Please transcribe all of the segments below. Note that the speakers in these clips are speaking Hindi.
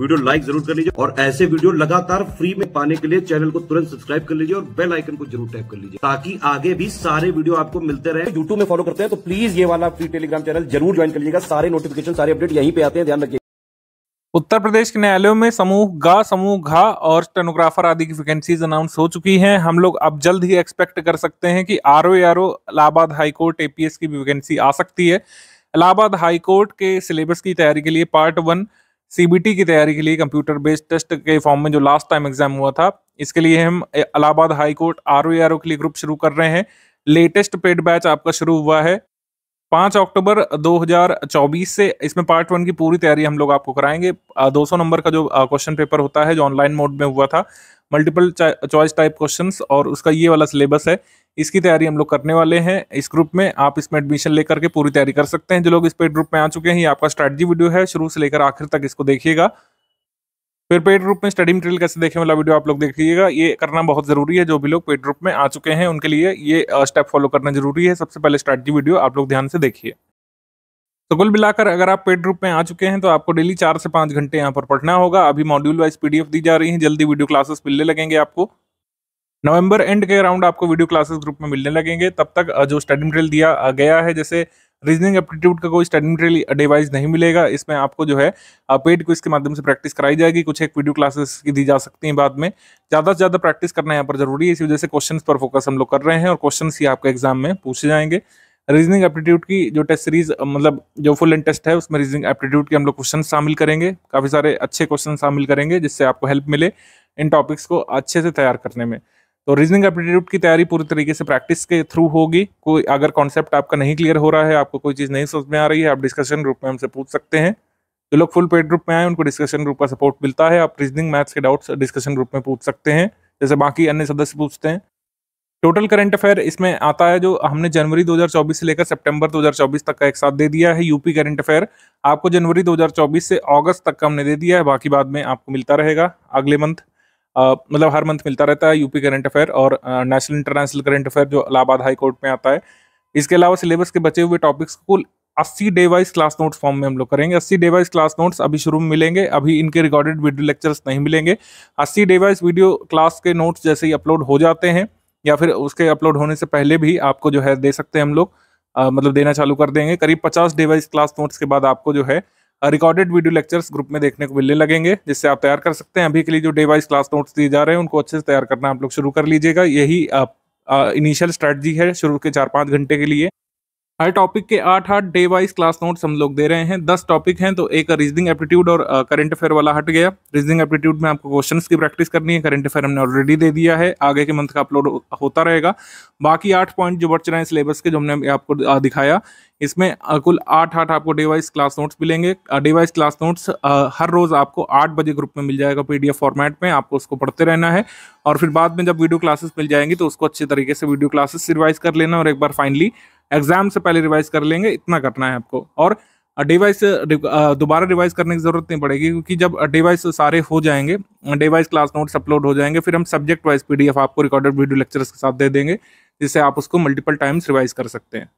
वीडियो लाइक जरूर कर लीजिए और ऐसे वीडियो लगातार फ्री में पाने के लिए चैनल को तुरंत सब्सक्राइब कर लीजिए और बेल आइकन को जरूर टैप कर लीजिए ताकि आगे भी सारे वीडियो आपको मिलते रहे यूट्यूब में फॉलो करते हैं तो प्लीज ये वाला फ्री टेलीग्राम चैनल जरूर ज्वाइन कर लीजिएगा सारे नोटिफिकेशन सारे अपडेट यहीं पे आते हैं ध्यान रखिए उत्तर प्रदेश के न्यायालयों में समूह गा समूह घा और स्टेनोग्राफर आदि की वैकेंसीज अनाउंस हो चुकी हैं हम लोग अब जल्द ही एक्सपेक्ट कर सकते हैं कि R O R O Allahabad high court APS की भी वैकेंसी आ सकती है इलाहाबाद हाईकोर्ट के सिलेबस की तैयारी के लिए पार्ट वन सीबीटी की तैयारी के लिए कंप्यूटर बेस्ड टेस्ट के फॉर्म में जो लास्ट टाइम एग्जाम हुआ था इसके लिए हम Allahabad high court R O के लिए ग्रुप शुरू कर रहे हैं लेटेस्ट पेड बैच आपका शुरू हुआ है पाँच अक्टूबर 2024 से इसमें पार्ट वन की पूरी तैयारी हम लोग आपको कराएंगे 200 नंबर का जो क्वेश्चन पेपर होता है जो ऑनलाइन मोड में हुआ था मल्टीपल चॉइस टाइप क्वेश्चन और उसका ये वाला सिलेबस है इसकी तैयारी हम लोग करने वाले हैं इस ग्रुप में आप इसमें एडमिशन लेकर के पूरी तैयारी कर सकते हैं जो लोग इस पेड ग्रुप में आ चुके हैं ये आपका स्ट्रेटजी वीडियो है शुरू से लेकर आखिर तक इसको देखिएगा फिर पेड ग्रुप में स्टडी मटेरियल कैसे देखने वाला वीडियो आप लोग देखिएगा ये करना बहुत जरूरी है जो भी लोग पेड ग्रुप में आ चुके हैं उनके लिए ये स्टेप फॉलो करना जरूरी है सबसे पहले स्ट्रेटजी वीडियो आप लोग ध्यान से देखिए तो कुल मिलाकर अगर आप पेड रूप में आ चुके हैं तो आपको डेली चार से पांच घंटे यहाँ पर पढ़ना होगा अभी मॉड्यूल वाइज पीडीएफ दी जा रही है जल्दी वीडियो क्लासेस मिलने लगेंगे आपको नवंबर एंड के अराउंड आपको वीडियो क्लासेस ग्रुप में मिलने लगेंगे तब तक जो स्टडी मटेरियल दिया गया है जैसे रीजनिंग एप्टीट्यूड का कोई स्टडी मटेरियल डिवाइस नहीं मिलेगा इसमें आपको जो है पेड क्विज के माध्यम से प्रैक्टिस कराई जाएगी कुछ एक वीडियो क्लासेस की दी जा सकती हैं बाद में ज़्यादा से ज़्यादा प्रैक्टिस करना यहाँ पर जरूरी है इसी वजह से क्वेश्चन पर फोकस हम लोग कर रहे हैं और क्वेश्चन ही आपके एग्जाम में पूछे जाएंगे रीजनिंग एप्टीट्यूड की जो टेस्ट सीरीज मतलब जो फुल एंड टेस्ट है उसमें रीजनिंग एप्टीट्यूड के हम लोग क्वेश्चन शामिल करेंगे काफ़ी सारे अच्छे क्वेश्चन शामिल करेंगे जिससे आपको हेल्प मिले इन टॉपिक्स को अच्छे से तैयार करने में तो रीजनिंग एप्टीट्यूड की तैयारी पूरी तरीके से प्रैक्टिस के थ्रू होगी कोई अगर कॉन्सेप्ट आपका नहीं क्लियर हो रहा है आपको कोई चीज़ नहीं समझ में आ रही है आप डिस्कशन ग्रुप में हमसे पूछ सकते हैं जो लोग फुल पेड ग्रुप में आए उनको डिस्कशन ग्रुप का सपोर्ट मिलता है आप रीजनिंग मैथ्स के डाउट्स डिस्कशन ग्रुप में पूछ सकते हैं जैसे बाकी अन्य सदस्य पूछते हैं टोटल करंट अफेयर इसमें आता है जो हमने जनवरी 2024 से लेकर सितंबर 2024 तक का एक साथ दे दिया है यूपी करंट अफेयर आपको जनवरी 2024 से अगस्त तक का हमने दे दिया है बाकी बाद में आपको मिलता रहेगा अगले मंथ मतलब हर मंथ मिलता रहता है यूपी करंट अफेयर और नेशनल इंटरनेशनल करंट अफेयर जो इलाहाबाद हाईकोर्ट में आता है इसके अलावा सिलेबस के बचे हुए टॉपिक्स कुल अस्सी day wise class notes form में हम लोग करेंगे अस्सी डे वाइज क्लास नोट्स अभी शुरू में मिलेंगे अभी इनके रिकॉर्डेड वीडियो लेक्चर्स नहीं मिलेंगे अस्सी डे वाइज वीडियो क्लास के नोट्स जैसे ही अपलोड हो जाते हैं या फिर उसके अपलोड होने से पहले भी आपको जो है दे सकते हैं हम लोग मतलब देना चालू कर देंगे करीब पचास डिवाइस क्लास नोट्स के बाद आपको जो है रिकॉर्डेड वीडियो लेक्चर्स ग्रुप में देखने को मिलने लगेंगे जिससे आप तैयार कर सकते हैं अभी के लिए जो डिवाइस क्लास नोट्स दिए जा रहे हैं उनको अच्छे से तैयार करना आप लोग शुरू कर लीजिएगा यही इनिशियल स्ट्रैटी है शुरू के चार पाँच घंटे के लिए हर टॉपिक के आठ आठ डे वाइज क्लास नोट्स हम लोग दे रहे हैं दस टॉपिक हैं तो एक रीजनिंग एप्टीट्यूड और करंट अफेयर वाला हट गया रीजनिंग एप्टीट्यूड में आपको क्वेश्चन की प्रैक्टिस करनी है करंट अफेयर हमने ऑलरेडी दे दिया है आगे के मंथ का अपलोड होता रहेगा बाकी आठ पॉइंट जो बच रहे हैं सिलेबस के जो हमने आपको दिखाया इसमें कुल आठ आठ आपको डे वाइज क्लास नोट्स मिलेंगे डे वाइज क्लास नोट्स हर रोज़ आपको आठ बजे ग्रुप में मिल जाएगा पीडीएफ फॉर्मेट में आपको उसको पढ़ते रहना है और फिर बाद में जब वीडियो क्लासेस मिल जाएंगी तो उसको अच्छे तरीके से वीडियो क्लासेस रिवाइज कर लेना और एक बार फाइनली एग्जाम से पहले रिवाइज कर लेंगे इतना करना है आपको और डिवाइस दोबारा रिवाइज करने की ज़रूरत नहीं पड़ेगी क्योंकि जब डिवाइस सारे हो जाएंगे डिवाइस क्लास नोट्स अपलोड हो जाएंगे फिर हम सब्जेक्ट वाइज पीडीएफ आपको रिकॉर्डेड वीडियो लेक्चर्स के साथ दे देंगे जिससे आप उसको मल्टीपल टाइम्स रिवाइज कर सकते हैं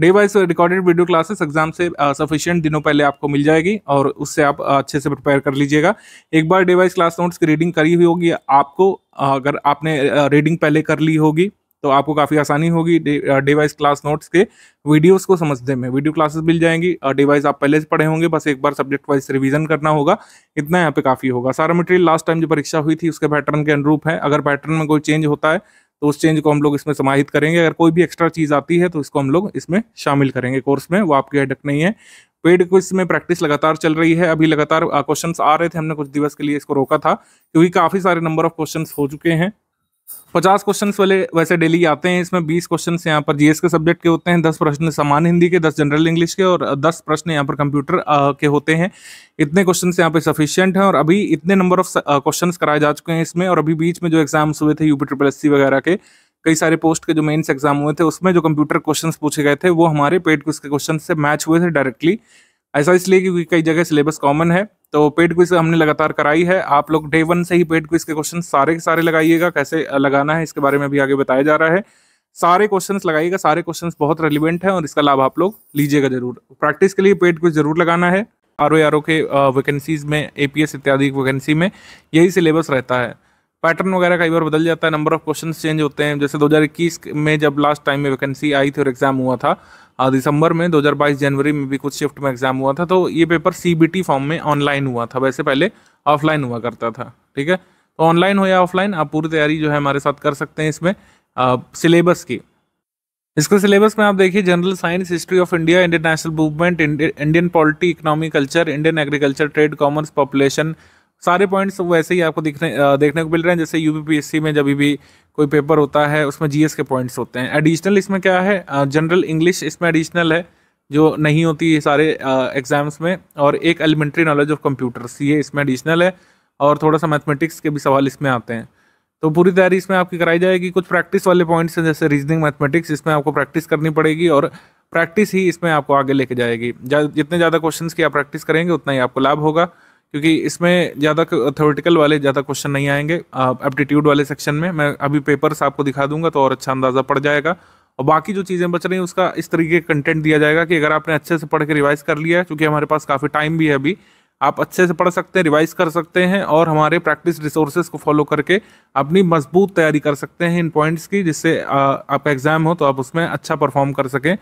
device recorded video classes exam से सफिशियंट दिनों पहले आपको मिल जाएगी और उससे आप अच्छे से प्रिपेयर कर लीजिएगा एक बार डिवाइस क्लास नोट्स की रीडिंग करी हुई होगी आपको अगर आपने रीडिंग पहले कर ली होगी तो आपको काफ़ी आसानी होगी डिवाइस क्लास नोट्स के वीडियोस को समझने में वीडियो क्लासेस मिल जाएंगी डिवाइस आप पहले से पढ़े होंगे बस एक बार सब्जेक्ट वाइज रिवीजन करना होगा इतना यहाँ पे काफ़ी होगा सारा मटेरियल लास्ट टाइम जो परीक्षा हुई थी उसके पैटर्न के अनुरूप है अगर पैटर्न में कोई चेंज होता है तो उस चेंज को हम लोग इसमें समाहित करेंगे अगर कोई भी एक्स्ट्रा चीज़ आती है तो इसको हम लोग इसमें शामिल करेंगे कोर्स में वो आपकी हेडक नहीं है पेड क्विज में प्रैक्टिस लगातार चल रही है अभी लगातार क्वेश्चन आ रहे थे हमने कुछ दिवस के लिए इसको रोका था क्योंकि काफ़ी सारे नंबर ऑफ क्वेश्चन हो चुके हैं पचास क्वेश्चन वाले वैसे डेली आते हैं इसमें बीस क्वेश्चन यहाँ पर जीएस के सब्जेक्ट के होते हैं दस प्रश्न सामान्य हिंदी के दस जनरल इंग्लिश के और दस प्रश्न यहाँ पर कंप्यूटर के होते हैं इतने क्वेश्चन यहाँ पे सफिशियंट हैं और अभी इतने नंबर ऑफ क्वेश्चन कराए जा चुके हैं इसमें और अभी बीच में जो एग्जाम्स हुए थे यूपी ट्रिपल एस वगैरह के कई सारे पोस्ट के जो मेन्स एग्जाम हुए थे उसमें जो कंप्यूटर क्वेश्चन पूछे गए थे वो हमारे पेड के क्वेश्चन से मैच हुए थे डायरेक्टली ऐसा इसलिए क्योंकि कई जगह सिलेबस कॉमन है तो पेड क्विज हमने लगातार कराई है आप लोग डे वन से ही पेड क्विज के क्वेश्चन सारे के सारे लगाइएगा कैसे लगाना है इसके बारे में भी आगे बताया जा रहा है सारे क्वेश्चंस लगाइएगा सारे क्वेश्चंस बहुत रेलिवेंट हैं और इसका लाभ आप लोग लीजिएगा जरूर प्रैक्टिस के लिए पेड क्विज जरूर लगाना है आर ओ आर ओ के वैकेंसीज में ए पी एस इत्यादि वैकेंसी में यही सिलेबस रहता है पैटर्न वगैरह कई बार बदल जाता है नंबर ऑफ क्वेश्चन चेंज होते हैं जैसे 2021 में जब लास्ट टाइम में वैकेंसी आई थी और एग्जाम हुआ था हाँ, दिसंबर में 2022 जनवरी में भी कुछ शिफ्ट में एग्जाम हुआ था तो ये पेपर सीबीटी फॉर्म में ऑनलाइन हुआ था वैसे पहले ऑफलाइन हुआ करता था ठीक है तो ऑनलाइन हो या ऑफलाइन आप पूरी तैयारी जो है हमारे साथ कर सकते हैं इसमें सिलेबस की इसके सिलेबस में आप देखिए general science history of India Indian national movement Indian polity economy culture Indian agriculture trade commerce population सारे पॉइंट्स वैसे ही आपको दिखने देखने को मिल रहे हैं जैसे यूपीपीएससी में जब भी कोई पेपर होता है उसमें जीएस के पॉइंट्स होते हैं एडिशनल इसमें क्या है जनरल इंग्लिश इसमें एडिशनल है जो नहीं होती है सारे एग्जाम्स में और एक एलिमेंट्री नॉलेज ऑफ कंप्यूटर्स ये इसमें एडिशनल है और थोड़ा सा मैथमेटिक्स के भी सवाल इसमें आते हैं तो पूरी तैयारी इसमें आपकी कराई जाएगी कुछ प्रैक्टिस वाले पॉइंट्स हैं जैसे रीजनिंग मैथमेटिक्स इसमें आपको प्रैक्टिस करनी पड़ेगी और प्रैक्टिस ही इसमें आपको आगे लेके जाएगी जितने ज़्यादा क्वेश्चंस की आप प्रैक्टिस करेंगे उतना ही आपको लाभ होगा क्योंकि इसमें ज़्यादा थ्योरेटिकल वाले ज़्यादा क्वेश्चन नहीं आएंगे एप्टीट्यूड वाले सेक्शन में मैं अभी पेपर्स आपको दिखा दूंगा तो और अच्छा अंदाज़ा पड़ जाएगा और बाकी जो चीज़ें बच रही हैं उसका इस तरीके का कंटेंट दिया जाएगा कि अगर आपने अच्छे से पढ़ के रिवाइज कर लिया है क्योंकि हमारे पास काफ़ी टाइम भी है अभी आप अच्छे से पढ़ सकते हैं रिवाइज कर सकते हैं और हमारे प्रैक्टिस रिसोर्सेज को फॉलो करके अपनी मजबूत तैयारी कर सकते हैं इन पॉइंट्स की जिससे आपका एग्ज़ाम हो तो आप उसमें अच्छा परफॉर्म कर सकें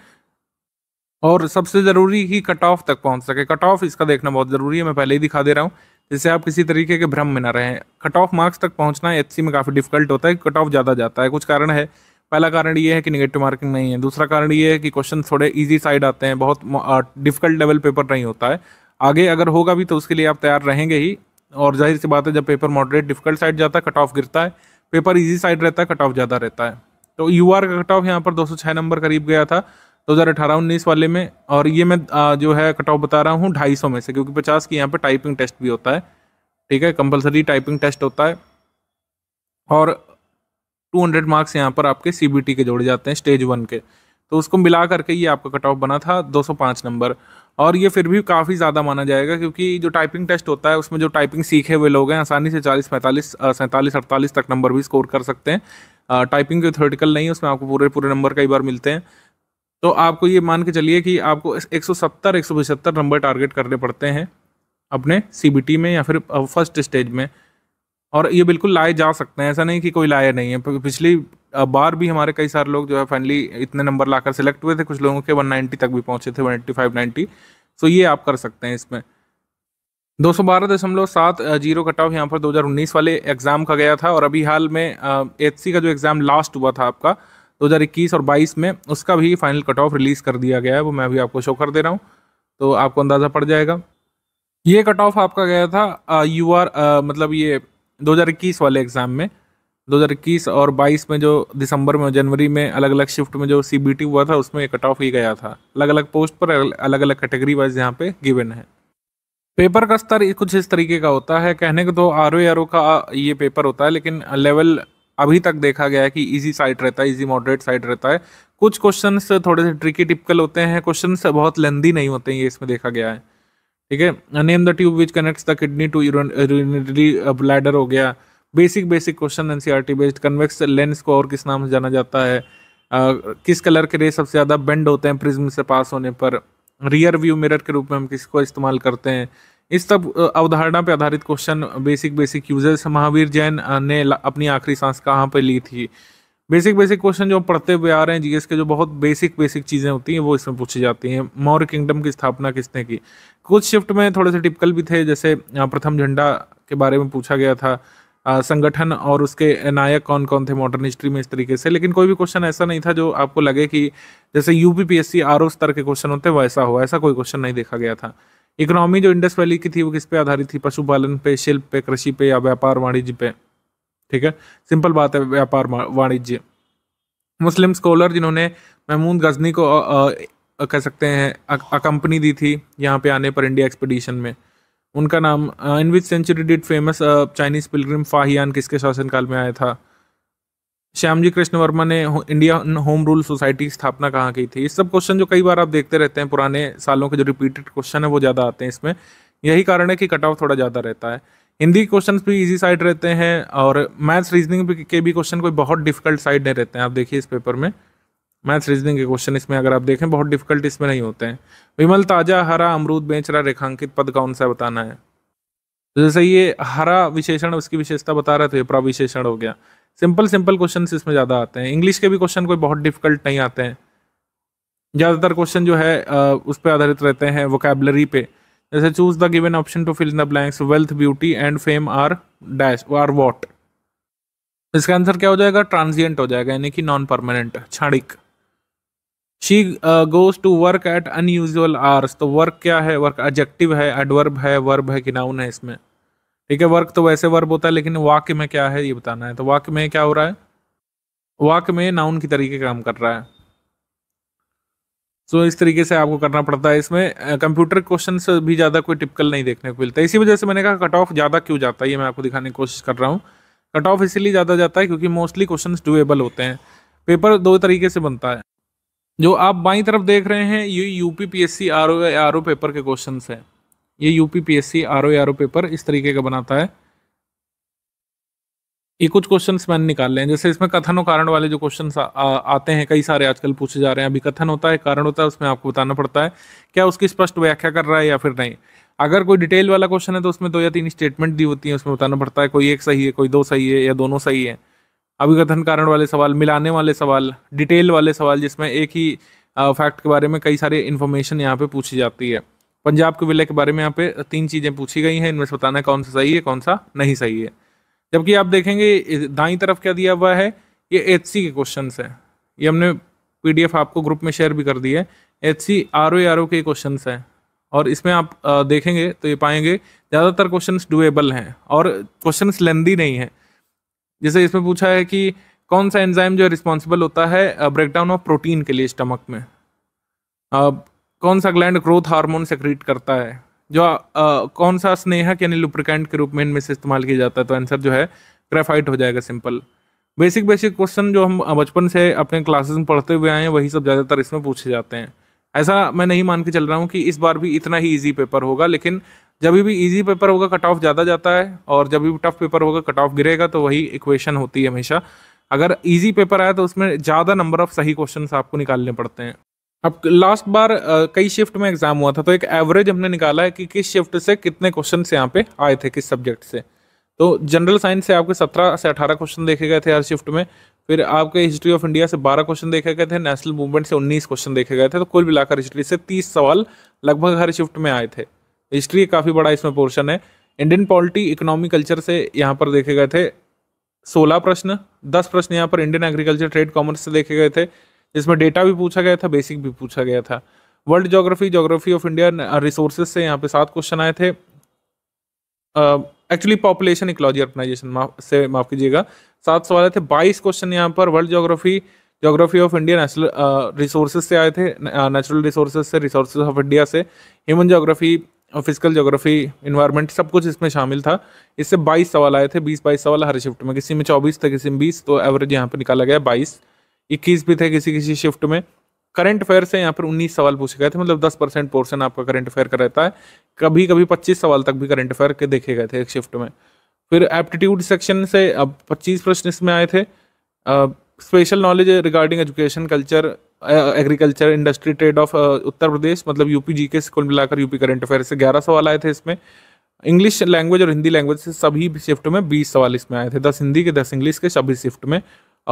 और सबसे ज़रूरी ही कट ऑफ तक पहुंच सके कट ऑफ इसका देखना बहुत ज़रूरी है मैं पहले ही दिखा दे रहा हूँ जिससे आप किसी तरीके के भ्रम में ना रहें कट ऑफ मार्क्स तक पहुँचना एच में काफ़ी डिफिकल्ट होता है कट ऑफ ज़्यादा जाता है कुछ कारण है पहला कारण ये है कि निगेटिव मार्किंग नहीं है दूसरा कारण ये है कि क्वेश्चन थोड़े ईजी साइड आते हैं बहुत डिफिकल्ट लेवल पेपर नहीं होता है आगे अगर होगा भी तो उसके लिए आप तैयार रहेंगे ही और जाहिर सी बात है जब पेपर मॉडरेट डिफिकल्ट साइड जाता है कट ऑफ गिरता है पेपर ईजी साइड रहता है कट ऑफ ज़्यादा रहता है तो यू आर का कट ऑफ यहाँ पर 206 नंबर करीब गया था दो हज़ार अठारह उन्नीस वाले में और ये मैं जो है कट ऑफ बता रहा हूँ ढाई सौ में से क्योंकि पचास की यहाँ पर टाइपिंग टेस्ट भी होता है ठीक है कंपलसरी टाइपिंग टेस्ट होता है और टू हंड्रेड मार्क्स यहाँ पर आपके सी बी टी के जोड़े जाते हैं स्टेज वन के तो उसको मिला करके ये आपका कट ऑफ बना था दो सौ पाँच नंबर और ये फिर भी काफ़ी ज़्यादा माना जाएगा क्योंकि जो टाइपिंग टेस्ट होता है उसमें जो टाइपिंग सीखे हुए लोग हैं आसानी से चालीस पैंतालीस सैंतालीस अड़तालीस तक नंबर भी स्कोर कर सकते हैं टाइपिंग के थ्योरेटिकल नहीं है उसमें आपको पूरे पूरे नंबर कई बार मिलते हैं तो आपको ये मान के चलिए कि आपको 170 175 नंबर टारगेट करने पड़ते हैं अपने टी में या फिर फर्स्ट स्टेज में और ये बिल्कुल लाए जा सकते हैं ऐसा नहीं कि कोई लाया नहीं है पिछली बार भी हमारे कई सारे लोग जो है फाइनली इतने नंबर लाकर सेलेक्ट हुए थे कुछ लोगों के 190 तक भी पहुंचे थे 185 नाइन्टी सो ये आप कर सकते हैं इसमें दो सौ बारह दशमलव सात जीरो कट ऑफ यहाँ पर 2019 वाले एग्ज़ाम का गया था और अभी हाल में एच का जो एग्ज़ाम लास्ट हुआ था आपका दो और बाईस में उसका भी फाइनल कट ऑफ रिलीज़ कर दिया गया है वो मैं अभी आपको शो कर दे रहा हूँ तो आपको अंदाज़ा पड़ जाएगा ये कट ऑफ आपका गया था यू आर मतलब ये 2021 वाले एग्ज़ाम में 2021 और 22 में जो दिसंबर में जनवरी में अलग अलग शिफ्ट में जो सी हुआ था उसमें कट ऑफ ही गया था अलग अलग पोस्ट पर अलग अलग कैटेगरी वाइज यहाँ पे गिवन है पेपर का स्तर कुछ इस तरीके का होता है कहने को तो आर ओ का ये पेपर होता है लेकिन लेवल अभी तक देखा गया है कि इजी साइट रहता है इजी मॉडरेट साइट रहता है कुछ क्वेश्चन थोड़े से ट्रिकी टिपिकल होते हैं क्वेश्चन बहुत लेंदी नहीं होते हैं ये इसमें देखा गया है ठीक है name the tube which connects the kidney to urinary bladder हो गया basic basic question an based convex lens को और किस नाम से जाना जाता है आ, uh, किस कलर के रे सबसे ज़्यादा बेंड होते हैं प्रिज्म से पास होने पर रियर व्यू मिरर के रूप में हम किसको इस्तेमाल करते हैं इस सब अवधारणा पर आधारित question basic basic users Mahavir Jain ने अपनी आखिरी सांस कहाँ पर ली थी बेसिक बेसिक क्वेश्चन जो पढ़ते हुए आ रहे हैं जीएस के जो बहुत बेसिक बेसिक चीज़ें होती हैं वो इसमें पूछी जाती हैं मौर्य किंगडम की स्थापना किसने की कुछ शिफ्ट में थोड़े से टिपिकल भी थे जैसे प्रथम झंडा के बारे में पूछा गया था संगठन और उसके नायक कौन कौन थे मॉडर्न हिस्ट्री में इस तरीके से लेकिन कोई भी क्वेश्चन ऐसा नहीं था जो आपको लगे कि जैसे यू पी आर स्तर के क्वेश्चन होते हैं वैसा हो ऐसा कोई क्वेश्चन नहीं देखा गया था इकोनॉमी जो इंडस वैली की थी वो किस पे आधारित थी पशुपालन पे शिल्प पे कृषि पे या व्यापार वाणिज्य पे ठीक है सिंपल बात है व्यापार वाणिज्य मुस्लिम स्कॉलर जिन्होंने महमूद गजनी को कह सकते हैं अकंपनी दी थी यहाँ पे आने पर इंडिया एक्सपीडिशन में उनका नाम in which century did famous Chinese pilgrim Fahien किसके शासनकाल में आया था श्यामजी कृष्ण वर्मा ने इंडिया होम रूल सोसाइटी की स्थापना कहाँ की थी ये सब क्वेश्चन जो कई बार आप देखते रहते हैं पुराने सालों के जो रिपीटेड क्वेश्चन है वो ज़्यादा आते हैं इसमें यही कारण है कि कट ऑफ थोड़ा ज़्यादा रहता है हिंदी क्वेश्चन भी इजी साइड रहते हैं और मैथ्स रीजनिंग के भी क्वेश्चन कोई बहुत डिफिकल्ट साइड नहीं रहते हैं आप देखिए इस पेपर में मैथ्स रीजनिंग के क्वेश्चन इसमें अगर आप देखें बहुत डिफिकल्ट इसमें नहीं होते हैं विमल ताजा हरा अमरूद बेचरा रेखांकित पद कौन सा बताना है जैसे ये हरा विशेषण उसकी विशेषता बता रहे थे प्रा प्रविशेषण हो गया सिंपल सिंपल क्वेश्चन इसमें ज़्यादा आते हैं इंग्लिश के भी क्वेश्चन कोई बहुत डिफिकल्ट नहीं आते हैं ज़्यादातर क्वेश्चन जो है उस पर आधारित रहते हैं वोकेबलरी पे जैसे choose the given option to fill in the blanks wealth beauty and fame are dash are what इसका आंसर क्या हो जाएगा ट्रांजिएंट हो जाएगा यानी कि नॉन परमानेंट छाड़िक she goes to work at unusual hours तो वर्क क्या है वर्क एडजेक्टिव है एडवर्ब है वर्ब है कि नाउन है इसमें ठीक है वर्क तो वैसे वर्ब होता है लेकिन वाक्य में क्या है ये बताना है तो वाक्य में क्या हो रहा है वाक्य में नाउन की तरीके काम कर रहा है सो इस तरीके से आपको करना पड़ता है इसमें कंप्यूटर क्वेश्चन भी ज़्यादा कोई टिपिकल नहीं देखने को मिलता है इसी वजह से मैंने कहा कट ऑफ ज़्यादा क्यों जाता है ये मैं आपको दिखाने की कोशिश कर रहा हूँ कट ऑफ इसीलिए ज़्यादा जाता है क्योंकि मोस्टली क्वेश्चन डुएबल होते हैं पेपर दो तरीके से बनता है जो आप बाई तरफ देख रहे हैं ये UPPSC P S C R O R O paper के क्वेश्चन हैं ये UP P S C R O paper इस तरीके का बनाता है ये कुछ क्वेश्चन मैंने निकाल लें जैसे इसमें कथन और कारण वाले जो क्वेश्चन आते हैं कई सारे आजकल पूछे जा रहे हैं अभी कथन होता है कारण होता है उसमें आपको बताना पड़ता है क्या उसकी स्पष्ट व्याख्या कर रहा है या फिर नहीं अगर कोई डिटेल वाला क्वेश्चन है तो उसमें दो या तीन स्टेटमेंट दी होती है उसमें बताना पड़ता है कोई एक सही है कोई दो सही है या दोनों सही है अभी कथन कारण वाले सवाल मिलाने वाले सवाल डिटेल वाले सवाल जिसमें एक ही फैक्ट के बारे में कई सारी इन्फॉर्मेशन यहाँ पे पूछी जाती है पंजाब के विलय के बारे में यहाँ पे तीन चीज़ें पूछी गई हैं इनमें से बताना कौन सा सही है कौन सा नहीं सही है जबकि आप देखेंगे दाई तरफ क्या दिया हुआ है ये एच के क्वेश्चन है ये हमने पी आपको ग्रुप में शेयर भी कर दी है H C R O R O के क्वेश्चन हैं और इसमें आप देखेंगे तो ये पाएंगे ज़्यादातर क्वेश्चन डुएबल हैं और क्वेश्चन लेंदी नहीं हैं जैसे इसमें पूछा है कि कौन सा एंजाइम जो रिस्पॉन्सिबल होता है ब्रेकडाउन ऑफ प्रोटीन के लिए स्टमक में अब कौन सा ग्लैंड ग्रोथ हार्मोन सेक्रीट करता है जो आ, कौन सा स्नेहक यानी लुप्रिकेंट के रूप में इनमें से इस्तेमाल किया जाता है तो आंसर जो है ग्रेफाइट हो जाएगा सिंपल बेसिक बेसिक क्वेश्चन जो हम बचपन से अपने क्लासेस में पढ़ते हुए आए हैं वही सब ज़्यादातर इसमें पूछे जाते हैं ऐसा मैं नहीं मान के चल रहा हूँ कि इस बार भी इतना ही ईजी पेपर होगा लेकिन जब भी ईजी पेपर होगा कट ऑफ ज़्यादा जाता है और जब भी टफ पेपर होगा कट ऑफ गिरेगा तो वही इक्वेशन होती है हमेशा अगर ईजी पेपर आया तो उसमें ज़्यादा नंबर ऑफ सही क्वेश्चन आपको निकालने पड़ते हैं अब लास्ट बार कई शिफ्ट में एग्जाम हुआ था तो एक एवरेज हमने निकाला है कि किस शिफ्ट से कितने क्वेश्चन यहाँ पे आए थे किस सब्जेक्ट से तो जनरल साइंस से आपके सत्रह से अठारह क्वेश्चन देखे गए थे हर शिफ्ट में फिर आपके हिस्ट्री ऑफ इंडिया से बारह क्वेश्चन देखे गए थे नेशनल मूवमेंट से उन्नीस क्वेश्चन देखे गए थे तो कुल मिलाकर हिस्ट्री से तीस सवाल लगभग हर शिफ्ट में आए थे हिस्ट्री काफ़ी बड़ा इसमें पोर्शन है इंडियन पॉलिटी इकोनॉमी कल्चर से यहाँ पर देखे गए थे सोलह प्रश्न दस प्रश्न यहाँ पर इंडियन एग्रीकल्चर ट्रेड कॉमर्स से देखे गए थे जिसमें डेटा भी पूछा गया था बेसिक भी पूछा गया था world geography geography of India resources से यहाँ पे सात क्वेश्चन आए थे एक्चुअली पॉपुलेशन इकोलॉजी ऑर्गेनाइजेशन से माफ कीजिएगा सात सवाल आए थे बाईस क्वेश्चन यहाँ पर world geography geography of India natural resources से आए थे नेचुरल uh, रिसोर्सेज से रिसोर्सेज ऑफ इंडिया से human geography physical geography environment सब कुछ इसमें शामिल था इससे 22 सवाल आए थे 20 22 सवाल हर शिफ्ट में किसी में 24 था किसी में 20 तो एवरेज यहाँ पर निकाला गया 22 इक्कीस भी थे किसी किसी शिफ्ट में करंट अफेयर से यहाँ पर 19 सवाल पूछे गए थे मतलब 10 परसेंट पोर्सन आपका करंट अफेयर का रहता है कभी कभी 25 सवाल तक भी करंट अफेयर के देखे गए थे एक शिफ्ट में फिर एप्टीट्यूड सेक्शन से अब 25 प्रश्न इसमें आए थे special knowledge regarding education culture agriculture industry trade of Uttar Pradesh मतलब यूपी जी के कुल मिलाकर यूपी करंट अफेयर से ग्यारह सवाल आए थे इसमें इंग्लिश लैंग्वेज और हिंदी लैंग्वेज से सभी शिफ्ट में बीस सवाल इसमें आए थे दस हिंदी के दस इंग्लिश के सभी शिफ्ट में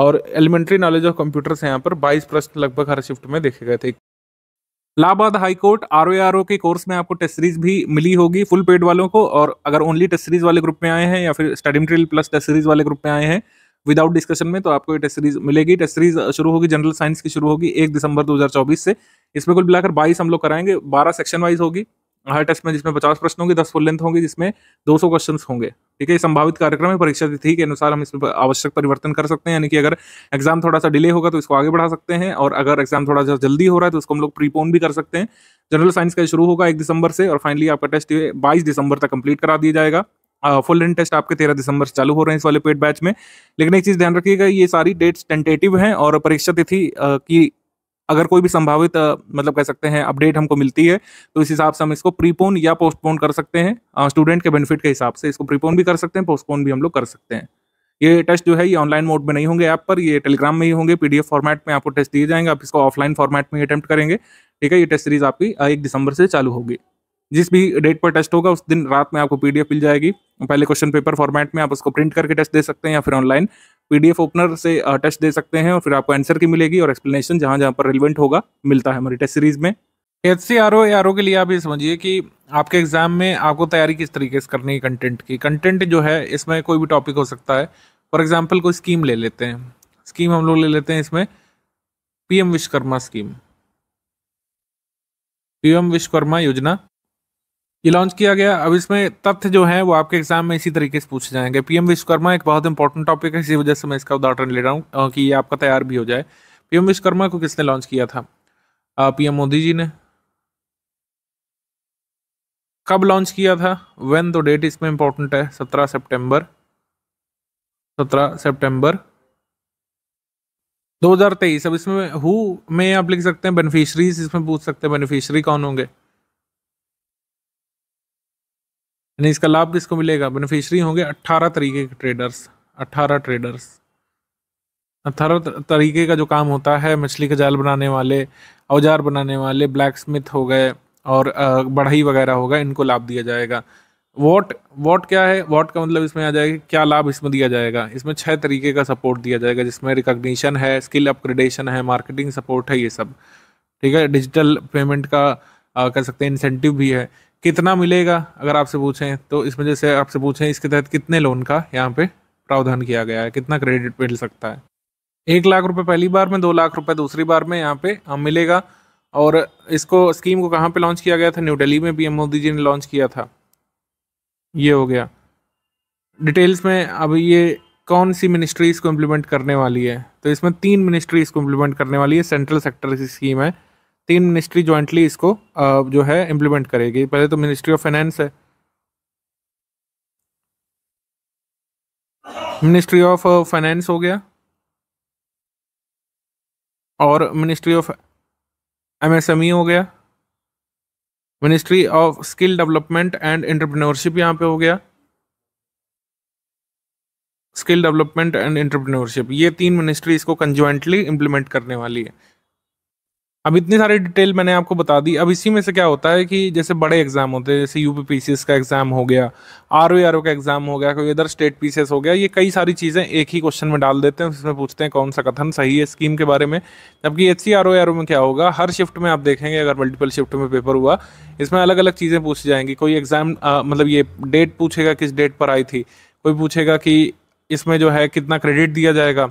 और एलिमेंट्री नॉलेज ऑफ कंप्यूटर से यहाँ पर बाईस प्रश्न लगभग हर शिफ्ट में देखे गए थे Allahabad high court R O R O के कोर्स में आपको टेस्ट सीरीज भी मिली होगी फुल पेड वालों को और अगर ओनली टेस्ट सीरीज वाले ग्रुप में आए हैं या फिर study material plus test series वाले ग्रुप में आए हैं विदाउट डिस्कशन में तो आपको ये टेस्ट सीरीज मिलेगी टेस्ट सीरीज शुरू होगी जनरल साइंस की शुरू होगी एक दिसंबर 2024 से इसमें कुल मिलाकर 22 हम लोग कराएंगे 12 सेक्शन वाइज होगी हर टेस्ट में जिसमें पचास प्रश्न होंगे दस फुल लेंथ होंगे जिसमें दो सौ क्वेश्चन होंगे ठीक है संभावित कार्यक्रम है परीक्षा तिथि के अनुसार हम इसमें आवश्यक परिवर्तन कर सकते हैं यानी कि अगर एग्जाम थोड़ा सा डिले होगा तो इसको आगे बढ़ा सकते हैं और अगर एग्जाम थोड़ा सा जल्दी हो रहा है तो उसको हम लोग प्रीपोन भी कर सकते हैं जनरल साइंस का शुरू होगा एक दिसंबर से और फाइनली आपका टेस्ट बाईस दिसंबर तक कंप्लीट करा दिया जाएगा फुल लेंथ टेस्ट आपके तेरह दिसंबर से चालू हो रहे हैं इस वाले पेड बैच में लेकिन एक चीज़ ध्यान रखिएगा ये सारी डेट्स टेंटेटिव हैं और परीक्षा तिथि की अगर कोई भी संभावित मतलब कह सकते हैं अपडेट हमको मिलती है तो इस हिसाब से हम इसको प्रीपोन या पोस्टपोन कर सकते हैं स्टूडेंट के बेनिफिट के हिसाब से इसको प्रीपोन भी कर सकते हैं पोस्टपोन भी हम लोग कर सकते हैं ये टेस्ट जो है ये ऑनलाइन मोड में नहीं होंगे ऐप पर ये टेलीग्राम में ही होंगे पीडीएफ फॉर्मेट में आपको टेस्ट दिए जाएंगे आप इसको ऑफलाइन फॉर्मेट में अटैम्प्ट करेंगे ठीक है ये टेस्ट सीरीज आपकी एक दिसंबर से चालू होगी जिस भी डेट पर टेस्ट होगा उस दिन रात में आपको पीडीएफ मिल जाएगी पहले क्वेश्चन पेपर फॉर्मेट में आप उसको प्रिंट करके टेस्ट दे सकते हैं या फिर ऑनलाइन पीडीएफ ओपनर से टेस्ट दे सकते हैं और फिर आपको आंसर की मिलेगी और एक्सप्लेनेशन जहाँ जहाँ पर रिलेवेंट होगा मिलता है हमारी टेस्ट सीरीज में H C R O R O के लिए आप ये समझिए कि आपके एग्जाम में आपको तैयारी किस तरीके से करनी है कंटेंट की कंटेंट जो है इसमें कोई भी टॉपिक हो सकता है फॉर एग्जाम्पल कोई स्कीम ले लेते हैं स्कीम हम लोग ले लेते हैं इसमें PM Vishwakarma scheme PM Vishwakarma Yojana ये लॉन्च किया गया अब इसमें तथ्य जो है वो आपके एग्जाम में इसी तरीके से पूछे जाएंगे पीएम विश्वकर्मा एक बहुत इंपॉर्टेंट टॉपिक है इसी वजह से मैं इसका उदाहरण ले रहा हूँ कि ये आपका तैयार भी हो जाए पीएम विश्वकर्मा को किसने लॉन्च किया था पीएम मोदी जी ने कब लॉन्च किया था वेन तो डेट इसमें इंपॉर्टेंट है सत्रह सेप्टेम्बर सत्रह सेप्टेम्बर 2023 अब इसमें हु में आप लिख सकते हैं बेनिफिशरीज इसमें पूछ सकते हैं बेनिफिशरी कौन होंगे यानी इसका लाभ किसको मिलेगा बेनिफिशरी होंगे अट्ठारह तरीके के ट्रेडर्स अट्ठारह ट्रेडर्स अट्ठारह तरीके का जो काम होता है मछली का जाल बनाने वाले औजार बनाने वाले ब्लैक स्मिथ हो गए और बढ़ई वगैरह होगा इनको लाभ दिया जाएगा वॉट वॉट क्या है वॉट का मतलब इसमें आ जाएगा क्या लाभ इसमें दिया जाएगा इसमें छः तरीके का सपोर्ट दिया जाएगा जिसमें रिकॉग्निशन है स्किल अपग्रेडेशन है मार्केटिंग सपोर्ट है ये सब ठीक है डिजिटल पेमेंट का कह सकते हैं इंसेंटिव भी है कितना मिलेगा अगर आपसे पूछें तो इसमें जैसे आपसे पूछें इसके तहत कितने लोन का यहाँ पे प्रावधान किया गया है कितना क्रेडिट मिल सकता है एक लाख रुपए पहली बार में दो लाख रुपए दूसरी बार में यहाँ पे हम हाँ मिलेगा और इसको स्कीम को कहाँ पे लॉन्च किया गया था न्यू दिल्ली में पीएम मोदी जी ने लॉन्च किया था ये हो गया डिटेल्स में अब ये कौन सी मिनिस्ट्री इसको इम्प्लीमेंट करने वाली है तो इसमें तीन मिनिस्ट्री इसको इम्प्लीमेंट करने वाली है सेंट्रल सेक्टर की स्कीम है तीन मिनिस्ट्री ज्वाइंटली इसको जो है इम्प्लीमेंट करेगी पहले तो मिनिस्ट्री ऑफ फाइनेंस है मिनिस्ट्री ऑफ फाइनेंस हो गया और मिनिस्ट्री ऑफ एमएसएमई हो गया ministry of skill development and entrepreneurship यहाँ पे हो गया स्किल डेवलपमेंट एंड एंटरप्रेन्योरशिप ये तीन मिनिस्ट्री इसको कंजॉइंटली इम्प्लीमेंट करने वाली है अब इतनी सारी डिटेल मैंने आपको बता दी अब इसी में से क्या होता है कि जैसे बड़े एग्जाम होते हैं जैसे यू पी का एग्जाम हो गया आर ओ का एग्जाम हो गया कोई इधर स्टेट पी हो गया ये कई सारी चीज़ें एक ही क्वेश्चन में डाल देते हैं उसमें पूछते हैं कौन सा कथन सही है स्कीम के बारे में जबकि H C R O R O में क्या होगा हर शिफ्ट में आप देखेंगे अगर मल्टीपल शिफ्ट में पेपर हुआ इसमें अलग अलग चीज़ें पूछी जाएंगी कोई एग्जाम मतलब ये डेट पूछेगा किस डेट पर आई थी कोई पूछेगा कि इसमें जो है कितना क्रेडिट दिया जाएगा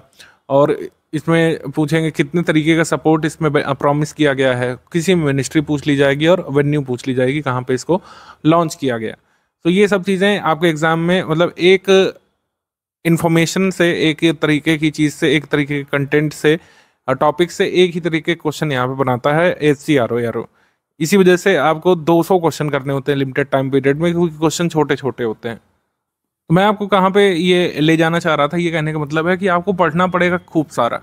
और इसमें पूछेंगे कितने तरीके का सपोर्ट इसमें प्रॉमिस किया गया है किसी मिनिस्ट्री पूछ ली जाएगी और वेन्यू पूछ ली जाएगी कहाँ पे इसको लॉन्च किया गया तो ये सब चीज़ें आपके एग्ज़ाम में मतलब एक इन्फॉर्मेशन से एक तरीके की चीज़ से एक तरीके के कंटेंट से टॉपिक से एक ही तरीके क्वेश्चन यहाँ पे बनाता है H C R O R O इसी वजह से आपको 200 क्वेश्चन करने होते हैं लिमिटेड टाइम पीरियड में क्योंकि क्वेश्चन छोटे छोटे होते हैं मैं आपको कहाँ पे ये ले जाना चाह रहा था ये कहने का मतलब है कि आपको पढ़ना पड़ेगा खूब सारा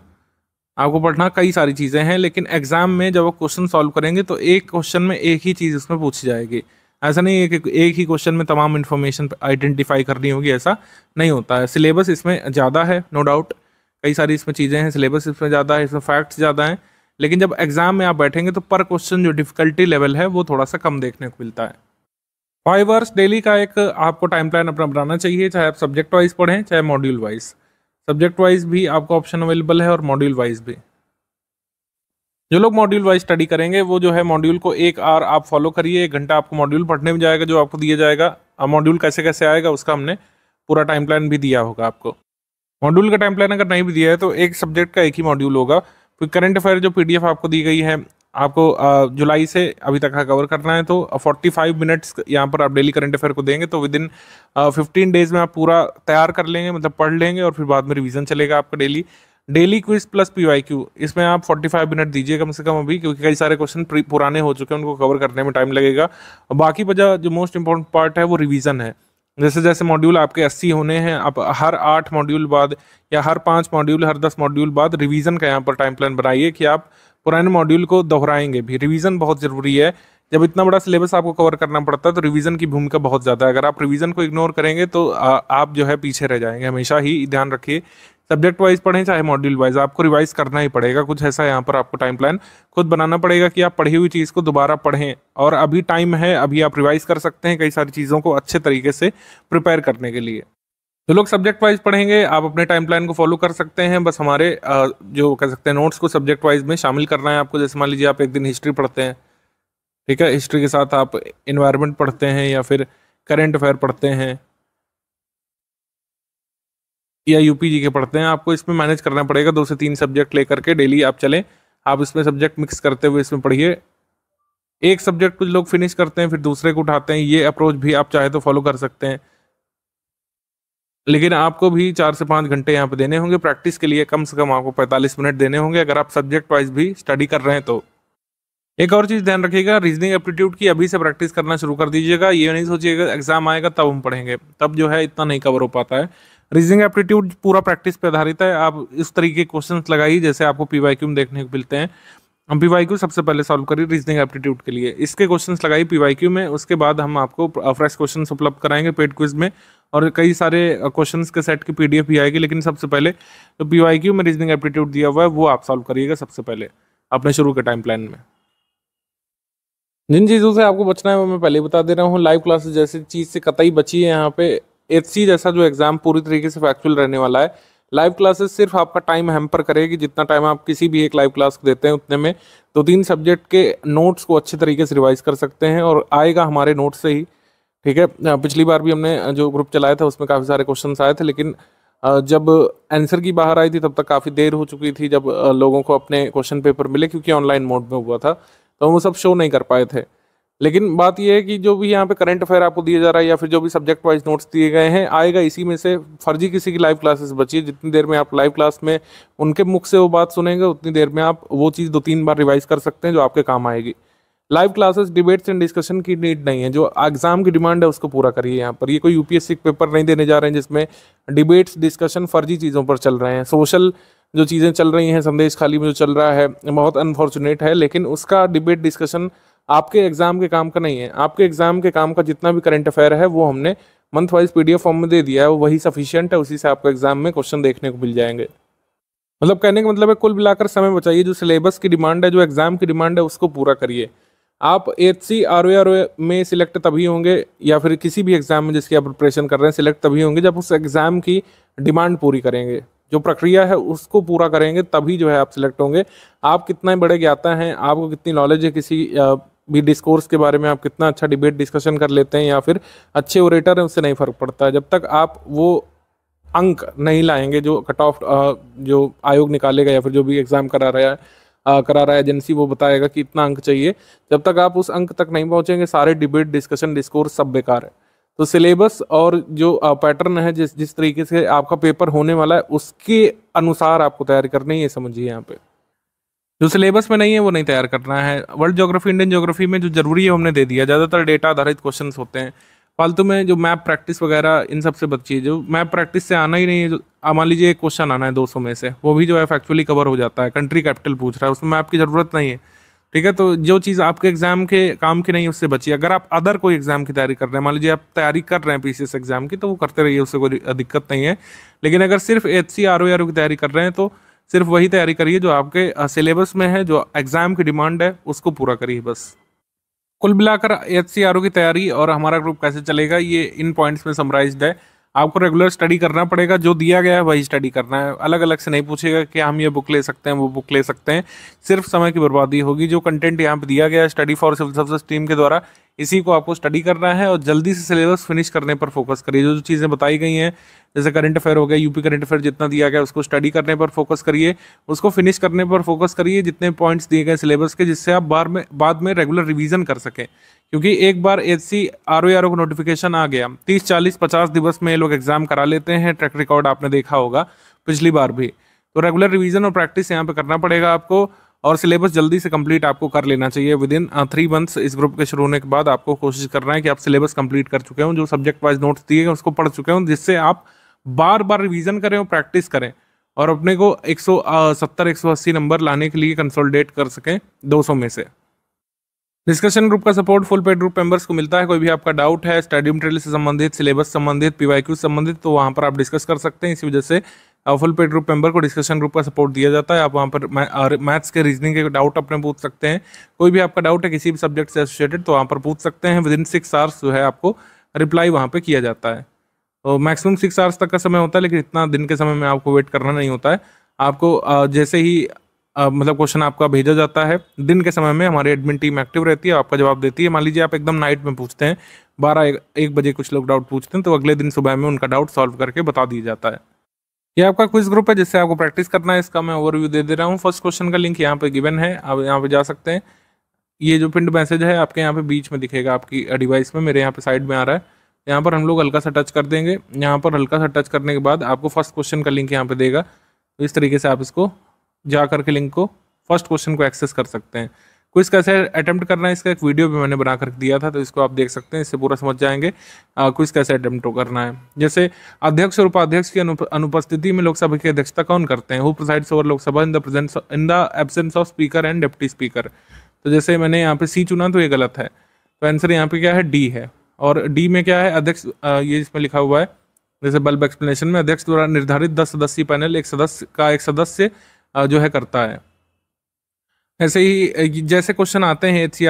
आपको पढ़ना कई सारी चीज़ें हैं लेकिन एग्ज़ाम में जब आप क्वेश्चन सॉल्व करेंगे तो एक क्वेश्चन में एक ही चीज़ उसमें पूछी जाएगी ऐसा नहीं है कि एक ही क्वेश्चन में तमाम इन्फॉर्मेशन आइडेंटिफाई करनी होगी ऐसा नहीं होता है सिलेबस इसमें ज़्यादा है नो डाउट कई सारी इसमें चीज़ें हैं सिलेबस इसमें ज़्यादा है इसमें फैक्ट्स ज़्यादा हैं लेकिन जब एग्ज़ाम में आप बैठेंगे तो पर क्वेश्चन जो डिफ़िकल्टी लेवल है वो थोड़ा सा कम देखने को मिलता है फाइव आवर्स डेली का एक आपको टाइम प्लान अपना बनाना चाहिए चाहे आप सब्जेक्ट वाइज पढ़ें चाहे मॉड्यूल वाइज सब्जेक्ट वाइज भी आपको ऑप्शन अवेलेबल है और मॉड्यूल वाइज भी जो लोग मॉड्यूल वाइज स्टडी करेंगे वो जो है मॉड्यूल को एक आर आप फॉलो करिए एक घंटा आपको मॉड्यूल पढ़ने में जाएगा जो आपको दिया जाएगा मॉड्यूल कैसे कैसे आएगा उसका हमने पूरा टाइम प्लान भी दिया होगा आपको मॉड्यूल का टाइम प्लान अगर नहीं भी दिया है तो एक सब्जेक्ट का एक ही मॉड्यूल होगा फिर करंट अफेयर जो पीडीएफ आपको दी गई है आपको जुलाई से अभी तक कवर करना है तो 45 मिनट्स यहाँ पर आप डेली करंट अफेयर को देंगे तो विद इन फिफ्टीन डेज में आप पूरा तैयार कर लेंगे मतलब पढ़ लेंगे और फिर बाद में रिवीजन चलेगा आपका daily daily quiz plus P Y Q इसमें आप 45 मिनट दीजिए कम से कम अभी क्योंकि कई सारे क्वेश्चन पुराने हो चुके हैं उनको कवर करने में टाइम लगेगा बाकी वजह जो मोस्ट इंपॉर्टेंट पार्ट है वो रिवीजन है जैसे जैसे मॉड्यूल आपके अस्सी होने हैं आप हर आठ मॉड्यूल बाद या हर पाँच मॉड्यूल हर दस मॉड्यूल बाद रिवीजन का यहाँ पर टाइम प्लान बनाइए कि आप पुराने मॉड्यूल को दोहराएंगे भी रिवीजन बहुत ज़रूरी है जब इतना बड़ा सिलेबस आपको कवर करना पड़ता है तो रिवीजन की भूमिका बहुत ज़्यादा है अगर आप रिवीजन को इग्नोर करेंगे तो आ, आप जो है पीछे रह जाएंगे हमेशा ही ध्यान रखिए सब्जेक्ट वाइज पढ़ें चाहे मॉड्यूल वाइज आपको रिवाइज करना ही पड़ेगा कुछ ऐसा यहाँ पर आपको टाइम प्लान खुद बनाना पड़ेगा कि आप पढ़ी हुई चीज़ को दोबारा पढ़ें और अभी टाइम है अभी आप रिवाइज कर सकते हैं कई सारी चीज़ों को अच्छे तरीके से प्रिपेयर करने के लिए तो लोग सब्जेक्ट वाइज पढ़ेंगे आप अपने टाइम प्लान को फॉलो कर सकते हैं बस हमारे जो कह सकते हैं नोट्स को सब्जेक्ट वाइज में शामिल करना है आपको जैसे मान लीजिए आप एक दिन हिस्ट्री पढ़ते हैं ठीक है हिस्ट्री के साथ आप इन्वायरमेंट पढ़ते हैं या फिर करेंट अफेयर पढ़ते हैं या यूपी जी के पढ़ते हैं आपको इसमें मैनेज करना पड़ेगा दो से तीन सब्जेक्ट लेकर के डेली आप चलें आप इसमें सब्जेक्ट मिक्स करते हुए इसमें पढ़िए एक सब्जेक्ट कुछ लोग फिनिश करते हैं फिर दूसरे को उठाते हैं ये अप्रोच भी आप चाहे तो फॉलो कर सकते हैं लेकिन आपको भी चार से पाँच घंटे यहाँ पे देने होंगे प्रैक्टिस के लिए कम से कम आपको पैंतालीस मिनट देने होंगे अगर आप सब्जेक्ट वाइज भी स्टडी कर रहे हैं तो एक और चीज़ ध्यान रखिएगा रीजनिंग एप्टीट्यूड की अभी से प्रैक्टिस करना शुरू कर दीजिएगा ये नहीं सोचिएगा एग्जाम आएगा तब हम पढ़ेंगे तब जो है इतना नहीं कवर हो पाता है रीजनिंग एप्टीट्यूड पूरा प्रैक्टिस पे आधारित है आप इस तरीके के क्वेश्चन लगाइए जैसे आपको पी वाई क्यू में देखने को मिलते हैं हम पी वाई क्यू सबसे पहले सॉल्व करिए रीजनिंग एप्टीट्यूड के लिए इसके क्वेश्चन लगाइए पी वाई क्यू में उसके बाद हम आपको फ्रेश क्वेश्चन उपलब्ध कराएंगे पेड क्विज में और कई सारे क्वेश्चन के सेट की पी भी आएगी लेकिन सबसे पहले जो वाई क्यू में रीजनिंग एप्टीट्यूड दिया हुआ है वो आप सॉल्व करिएगा सबसे पहले अपने शुरू के टाइम प्लान में जिन चीज़ों से आपको बचना है वो मैं पहले बता दे रहा हूँ लाइव क्लासेस जैसी चीज़ से कतई बची है यहाँ पे एच जैसा जो एग्ज़ाम पूरी तरीके से फैक्चुअल रहने वाला है लाइव क्लासेस सिर्फ आपका टाइम हैम्पर करेगी जितना टाइम आप किसी भी एक लाइव क्लास को देते हैं उतने में दो तो तीन सब्जेक्ट के नोट्स को अच्छे तरीके से रिवाइज कर सकते हैं और आएगा हमारे नोट्स से ही ठीक है पिछली बार भी हमने जो ग्रुप चलाया था उसमें काफ़ी सारे क्वेश्चन आए थे लेकिन जब आंसर की बाहर आई थी तब तक काफ़ी देर हो चुकी थी जब लोगों को अपने क्वेश्चन पेपर मिले क्योंकि ऑनलाइन मोड में हुआ था तो वो सब शो नहीं कर पाए थे लेकिन बात यह है कि जो भी यहाँ पे करंट अफेयर आपको दिया जा रहा है या फिर जो भी सब्जेक्ट वाइज नोट्स दिए गए हैं आएगा इसी में से फर्जी किसी की लाइव क्लासेस बची है जितनी देर में आप लाइव क्लास में उनके मुख से वो बात सुनेंगे उतनी देर में आप वो चीज़ दो तीन बार रिवाइज कर सकते हैं जो आपके काम आएगी live classes debates and discussion की नीड नहीं है जो एग्जाम की डिमांड है उसको पूरा करिए यहाँ पर ये कोई यूपीएससी पेपर नहीं देने जा रहे हैं जिसमें डिबेट्स डिस्कशन फर्जी चीज़ों पर चल रहे हैं सोशल जो चीज़ें चल रही हैं संदेश खाली में जो चल रहा है बहुत अनफॉर्चुनेट है लेकिन उसका डिबेट डिस्कशन आपके एग्ज़ाम के काम का नहीं है आपके एग्ज़ाम के काम का जितना भी करंट अफेयर है वो हमने मंथ वाइज पी फॉर्म में दे दिया है वो वही सफिशियंट है उसी से आपको एग्ज़ाम में क्वेश्चन देखने को मिल जाएंगे मतलब कहने का मतलब है कुल मिलाकर समय बचाइए जो सिलेबस की डिमांड है जो एग्ज़ाम की डिमांड है उसको पूरा करिए आप H C R O R O में सिलेक्ट तभी होंगे या फिर किसी भी एग्ज़ाम में जिसकी आप प्रिपरेशन कर रहे हैं सिलेक्ट तभी होंगे जब उस एग्ज़ाम की डिमांड पूरी करेंगे जो प्रक्रिया है उसको पूरा करेंगे तभी जो है आप सिलेक्ट होंगे आप कितना बड़े ज्ञाता हैं आपको कितनी नॉलेज है किसी भी डिस्कोर्स के बारे में आप कितना अच्छा डिबेट डिस्कशन कर लेते हैं या फिर अच्छे ओरेटर हैं उससे नहीं फ़र्क पड़ता है जब तक आप वो अंक नहीं लाएंगे जो कट ऑफ जो आयोग निकालेगा या फिर जो भी एग्ज़ाम करा रहा है करा रहा है एजेंसी वो बताएगा कि इतना अंक चाहिए जब तक आप उस अंक तक नहीं पहुंचेंगे सारे डिबेट डिस्कशन डिस्कोर्स सब बेकार है तो सिलेबस और जो पैटर्न है जिस जिस तरीके से आपका पेपर होने वाला है उसके अनुसार आपको तैयारी करनी है समझिए यहाँ पे जो सिलेबस में नहीं है वो नहीं तैयार करना है वर्ल्ड ज्योग्राफी इंडियन ज्योग्राफी में जो जरूरी है हमने दे दिया ज़्यादातर डेटा आधारित क्वेश्चन होते हैं फालतू में जो मैप प्रैक्टिस वगैरह इन सब से बचिए जो मैप प्रैक्टिस से आना ही नहीं है जो मान लीजिए एक क्वेश्चन आना है सौ में से वो भी जो है फैक्चुअली कवर हो जाता है कंट्री कैपिटल पूछ रहा है उसमें मैप की ज़रूरत नहीं है ठीक है तो जो चीज़ आपके एग्जाम के काम की नहीं है उससे बचिए अगर आप अदर कोई एग्जाम की तैयारी कर रहे हैं मान लीजिए आप तैयारी कर रहे हैं पी एग्जाम की तो वो करते रहिए उससे कोई दिक्कत नहीं है लेकिन अगर सिर्फ H C R O R की तैयारी कर रहे हैं तो सिर्फ वही तैयारी करिए जो आपके सिलेबस में है जो एग्जाम की डिमांड है उसको पूरा करिए बस कुल मिलाकर एच की तैयारी और हमारा ग्रुप कैसे चलेगा ये इन पॉइंट्स में समराइज है आपको रेगुलर स्टडी करना पड़ेगा जो दिया गया है वही स्टडी करना है अलग अलग से नहीं पूछेगा कि हम ये बुक ले सकते हैं वो बुक ले सकते हैं सिर्फ समय की बर्बादी होगी जो कंटेंट यहाँ पर दिया गया है study for civil service team के द्वारा इसी को आपको स्टडी करना है और जल्दी से सिलेबस फिनिश करने पर फोकस करिए जो जो चीज़ें बताई गई हैं जैसे करंट अफेयर हो गया यूपी करंट अफेयर जितना दिया गया उसको स्टडी करने पर फोकस करिए उसको फिनिश करने पर फोकस करिए जितने पॉइंट्स दिए गए सिलेबस के जिससे आप बार में बाद में रेगुलर रिविजन कर सकें क्योंकि एक बार H C R O R O का नोटिफिकेशन आ गया तीस चालीस पचास दिवस में लोग एग्जाम करा लेते हैं ट्रैक रिकॉर्ड आपने देखा होगा पिछली बार भी तो रेगुलर रिवीजन और प्रैक्टिस यहाँ पर करना पड़ेगा आपको और सिलेबस जल्दी से कंप्लीट आपको कर लेना चाहिए विद इन थ्री मंथ्स इस ग्रुप के शुरू होने के बाद आपको कोशिश करना है कि आप सिलेबस कंप्लीट कर चुके हों जो सब्जेक्ट वाइज नोट्स दिए हैं उसको पढ़ चुके हों जिससे आप बार बार रिवीजन करें और प्रैक्टिस करें और अपने को एक सौ नंबर uh, लाने के लिए कंसोलिडेट कर सकें दो में से डिस्कशन ग्रुप का support full paid group members को मिलता है कोई भी आपका डाउट है स्टडी मटेरियल से संबंधित सिलेबस संबंधित पीवाईक्यू संबंधित तो वहां पर आप डिस्कस कर सकते हैं इसी वजह से फुल पेड ग्रुप मेंबर को डिस्कशन ग्रुप का सपोर्ट दिया जाता है आप वहाँ पर मैथ्स के रीजनिंग के डाउट अपने पूछ सकते हैं कोई भी आपका डाउट है किसी भी सब्जेक्ट से एसोसिएटेड तो वहाँ पर पूछ सकते हैं विद इन सिक्स आवर्स जो है आपको रिप्लाई वहाँ पर किया जाता है तो मैक्सिमम सिक्स आवर्स तक का समय होता है लेकिन इतना दिन के समय में आपको वेट करना नहीं होता है आपको जैसे ही मतलब क्वेश्चन आपका भेजा जाता है दिन के समय में हमारी एडमिन टीम एक्टिव रहती है आपका जवाब देती है मान लीजिए आप एकदम नाइट में पूछते हैं बारह एक बजे कुछ लोग डाउट पूछते हैं तो अगले दिन सुबह में उनका डाउट सॉल्व करके बता दिया जाता है ये आपका क्विज ग्रुप है जिससे आपको प्रैक्टिस करना है इसका मैं ओवरव्यू दे दे रहा हूँ फर्स्ट क्वेश्चन का लिंक यहाँ पे गिवन है आप यहाँ पे जा सकते हैं ये जो पिंड मैसेज है आपके यहाँ पे बीच में दिखेगा आपकी डिवाइस में मेरे यहाँ पे साइड में आ रहा है यहाँ पर हम लोग हल्का सा टच कर देंगे यहाँ पर हल्का सा टच करने के बाद आपको फर्स्ट क्वेश्चन का लिंक यहाँ पे देगा तो इस तरीके से आप इसको जा करके लिंक को फर्स्ट क्वेश्चन को एक्सेस कर सकते हैं कुछ कैसे अटैम्प्ट करना है इसका एक वीडियो भी मैंने बनाकर दिया था तो इसको आप देख सकते हैं इससे पूरा समझ जाएंगे कुछ कैसे अटैम्प्ट करना है जैसे अध्यक्ष और उपाध्यक्ष की अनुपस्थिति में लोकसभा की अध्यक्षता कौन करते हैं who presides over Lok Sabha in the presence in the absence of speaker and deputy speaker तो जैसे मैंने यहाँ पे सी चुना तो ये गलत है तो आंसर यहाँ पे क्या है डी है और डी में क्या है अध्यक्ष ये इसमें लिखा हुआ है जैसे बल्ब एक्सप्लेनेशन में अध्यक्ष द्वारा निर्धारित दस सदस्यीय पैनल एक सदस्य का एक सदस्य जो है करता है ऐसे ही जैसे क्वेश्चन आते हैं एच ए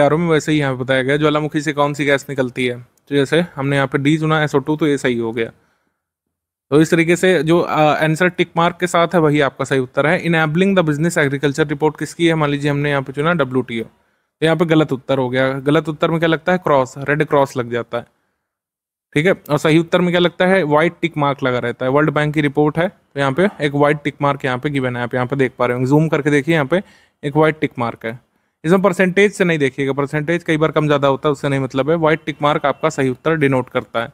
आर ओ में वैसे ही यहाँ बताया गया ज्वालामुखी से कौन सी गैस निकलती है तो जैसे हमने यहाँ पे डी चुना एसओ टू तो ये सही हो गया तो इस तरीके से जो आंसर टिक मार्क के साथ है वही आपका सही उत्तर है enabling the business agriculture report किसकी है मान लीजिए हमने यहाँ पे चुना डब्ल्यू टी ओ तो यहाँ पे गलत उत्तर हो गया गलत उत्तर में क्या लगता है क्रॉस रेड क्रॉस लग जाता है ठीक है और सही उत्तर में क्या लगता है व्हाइट टिक मार्क लगा रहता है वर्ल्ड बैंक की रिपोर्ट है तो यहाँ पे एक व्हाइट टिक मार्क यहाँ पे गिवन है आप यहाँ पे देख पा रहे हो जूम करके देखिए यहाँ पे एक वाइट टिक मार्क है इसमें परसेंटेज से नहीं देखिएगा परसेंटेज कई बार कम ज़्यादा होता है उससे नहीं मतलब है वाइट टिक मार्क आपका सही उत्तर डिनोट करता है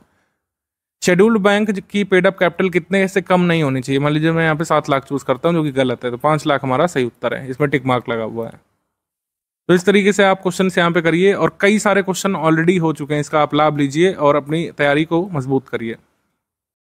शेड्यूल्ड बैंक की पेड अप कैपिटल कितने से कम नहीं होनी चाहिए मान लीजिए मैं यहाँ पे सात लाख चूज़ करता हूँ जो कि गलत है तो पाँच लाख हमारा सही उत्तर है इसमें टिक मार्क लगा हुआ है तो इस तरीके से आप क्वेश्चन यहाँ पे करिए और कई सारे क्वेश्चन ऑलरेडी हो चुके हैं इसका आप लाभ लीजिए और अपनी तैयारी को मजबूत करिए